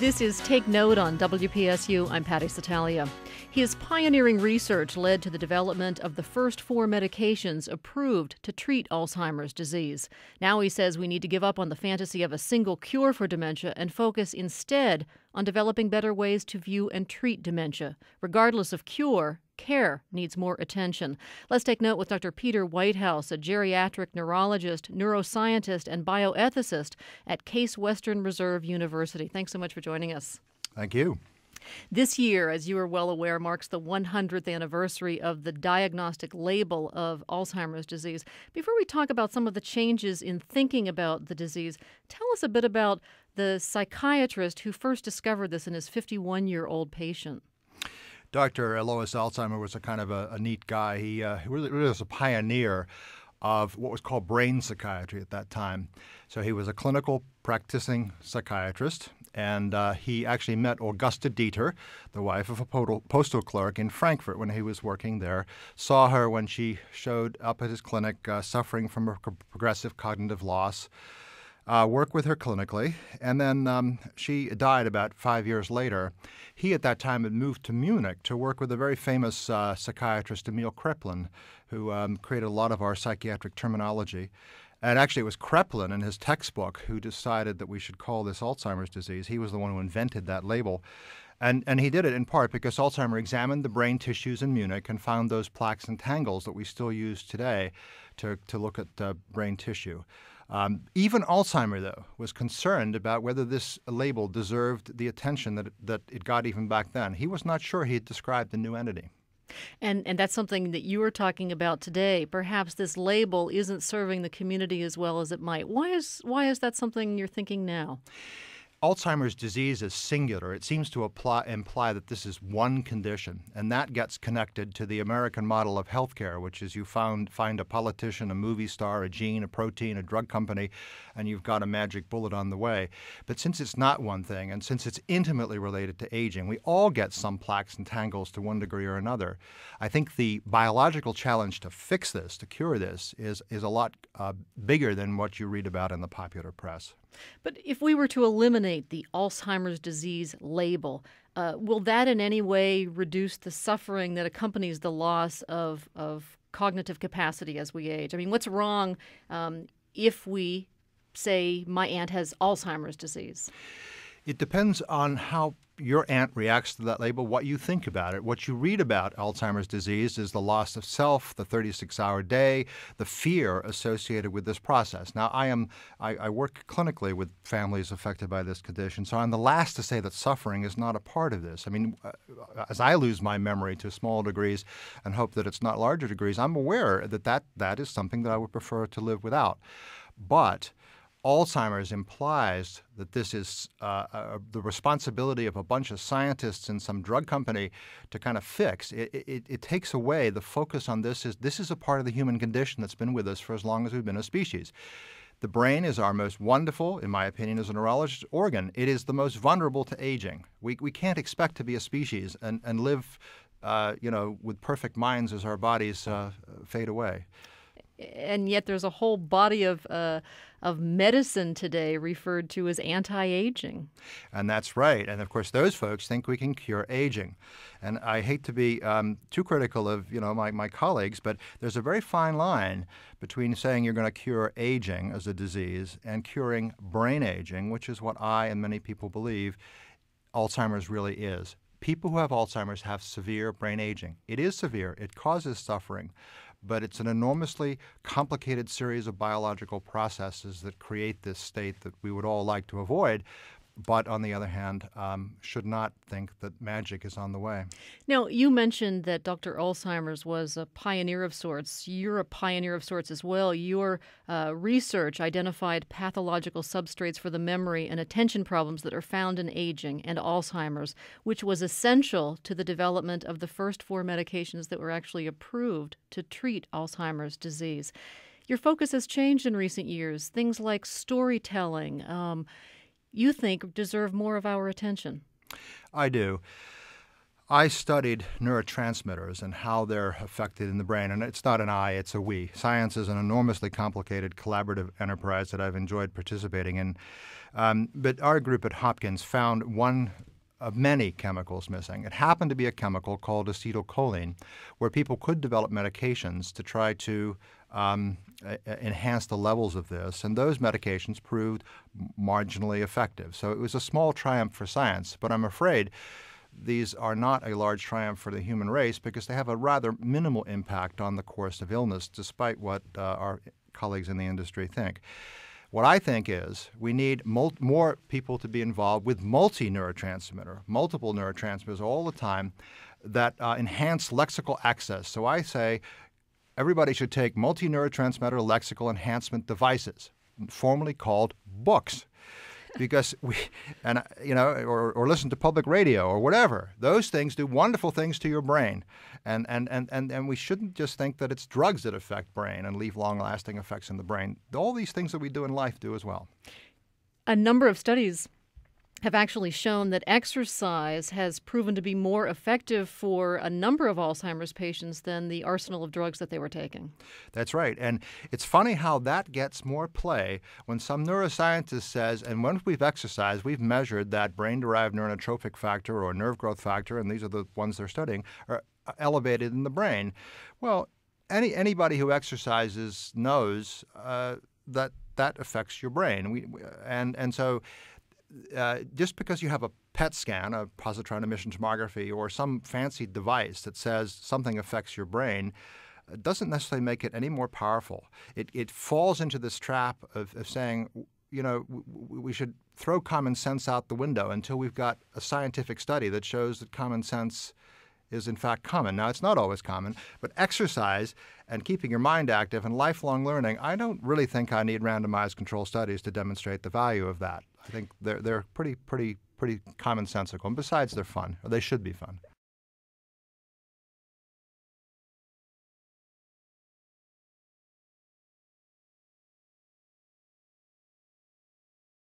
This is Take Note on WPSU. I'm Patty Satalia. His pioneering research led to the development of the first four medications approved to treat Alzheimer's disease. Now he says we need to give up on the fantasy of a single cure for dementia and focus instead on developing better ways to view and treat dementia, regardless of cure care needs more attention. Let's take note with Dr. Peter Whitehouse, a geriatric neurologist, neuroscientist, and bioethicist at Case Western Reserve University. Thanks so much for joining us. Thank you. This year, as you are well aware, marks the 100th anniversary of the diagnostic label of Alzheimer's disease. Before we talk about some of the changes in thinking about the disease, tell us a bit about the psychiatrist who first discovered this in his 51 year old patient. Dr. Alois Alzheimer was a kind of a, a neat guy. He, uh, really, really was a pioneer of what was called brain psychiatry at that time. So he was a clinical practicing psychiatrist, and uh, he actually met Augusta Dieter, the wife of a postal clerk in Frankfurt when he was working there. Saw her when she showed up at his clinic uh, suffering from a progressive cognitive loss uh, work with her clinically, and then um, she died about five years later. He, at that time, had moved to Munich to work with a very famous uh, psychiatrist, Emil Kreplin, who um, created a lot of our psychiatric terminology. And actually, it was Kreplin in his textbook who decided that we should call this Alzheimer's disease. He was the one who invented that label. And, and he did it in part because Alzheimer examined the brain tissues in Munich and found those plaques and tangles that we still use today to, to look at uh, brain tissue. Um, even Alzheimer, though, was concerned about whether this label deserved the attention that it, that it got even back then. He was not sure he had described the new entity. And and that's something that you are talking about today. Perhaps this label isn't serving the community as well as it might. Why is why is that something you're thinking now? Alzheimer's disease is singular. It seems to apply, imply that this is one condition, and that gets connected to the American model of healthcare, which is you found, find a politician, a movie star, a gene, a protein, a drug company, and you've got a magic bullet on the way. But since it's not one thing, and since it's intimately related to aging, we all get some plaques and tangles to one degree or another. I think the biological challenge to fix this, to cure this, is, is a lot uh, bigger than what you read about in the popular press. But if we were to eliminate eliminate the Alzheimer's disease label. Uh, will that in any way reduce the suffering that accompanies the loss of, of cognitive capacity as we age? I mean, what's wrong um, if we say, my aunt has Alzheimer's disease? It depends on how your aunt reacts to that label, what you think about it. What you read about Alzheimer's disease is the loss of self, the 36 hour day, the fear associated with this process. Now, I am I, I, work clinically with families affected by this condition, so I'm the last to say that suffering is not a part of this. I mean, uh, as I lose my memory to small degrees and hope that it's not larger degrees, I'm aware that that, that is something that I would prefer to live without. But Alzheimer's implies that this is uh, uh, the responsibility of a bunch of scientists in some drug company to kind of fix. It, it, it, takes away the focus on this is this is a part of the human condition that's been with us for as long as we've been a species. The brain is our most wonderful, in my opinion, as a neurologist, organ. It is the most vulnerable to aging. We, we can't expect to be a species and, and live, uh, you know, with perfect minds as our bodies uh, fade away and yet there's a whole body of uh, of medicine today referred to as anti aging. And that's right. And of course, those folks think we can cure aging. And I hate to be um, too critical of you know my, my colleagues, but there's a very fine line between saying you're going to cure aging as a disease and curing brain aging, which is what I and many people believe Alzheimer's really is people who have Alzheimer's have severe brain aging. It is severe, it causes suffering, but it's an enormously complicated series of biological processes that create this state that we would all like to avoid but on the other hand, um, should not think that magic is on the way. Now, you mentioned that Dr. Alzheimer's was a pioneer of sorts. You're a pioneer of sorts as well. Your uh, research identified pathological substrates for the memory and attention problems that are found in aging and Alzheimer's, which was essential to the development of the first four medications that were actually approved to treat Alzheimer's disease. Your focus has changed in recent years, things like storytelling. Um, you think deserve more of our attention. I do. I studied neurotransmitters and how they're affected in the brain. And it's not an I, it's a we. Science is an enormously complicated collaborative enterprise that I've enjoyed participating in. Um, but our group at Hopkins found one of many chemicals missing. It happened to be a chemical called acetylcholine, where people could develop medications to try to um, enhance the levels of this, and those medications proved marginally effective. So it was a small triumph for science, but I'm afraid these are not a large triumph for the human race because they have a rather minimal impact on the course of illness, despite what uh, our colleagues in the industry think. What I think is we need mul- more people to be involved with multi neurotransmitter, multiple neurotransmitters all the time that uh, enhance lexical access. So I say everybody should take multi neurotransmitter lexical enhancement devices, formerly called books because we, and uh, you know, or, or listen to public radio or whatever. Those things do wonderful things to your brain, and and and and and we shouldn't just think that it's drugs that affect brain and leave long-lasting effects in the brain. All these things that we do in life do as well. A number of studies have actually shown that exercise has proven to be more effective for a number of Alzheimer's patients than the arsenal of drugs that they were taking. That's right. And it's funny how that gets more play when some neuroscientist says, and once we've exercised, we've measured that brain derived neurotrophic factor or nerve growth factor, and these are the ones they're studying, are uh, elevated in the brain. Well, any, anybody who exercises knows uh, that that affects your brain. We, and, and so uh, just because you have a PET scan, a positron emission tomography, or some fancy device that says something affects your brain, uh, doesn't necessarily make it any more powerful. It, it falls into this trap of, of saying, you know, we should throw common sense out the window until we've got a scientific study that shows that common sense is in fact common. Now, it's not always common, but exercise and keeping your mind active and lifelong learning, I don't really think I need randomized control studies to demonstrate the value of that. I think they're, they're pretty, pretty, pretty commonsensical. And besides, they're fun, or they should be fun.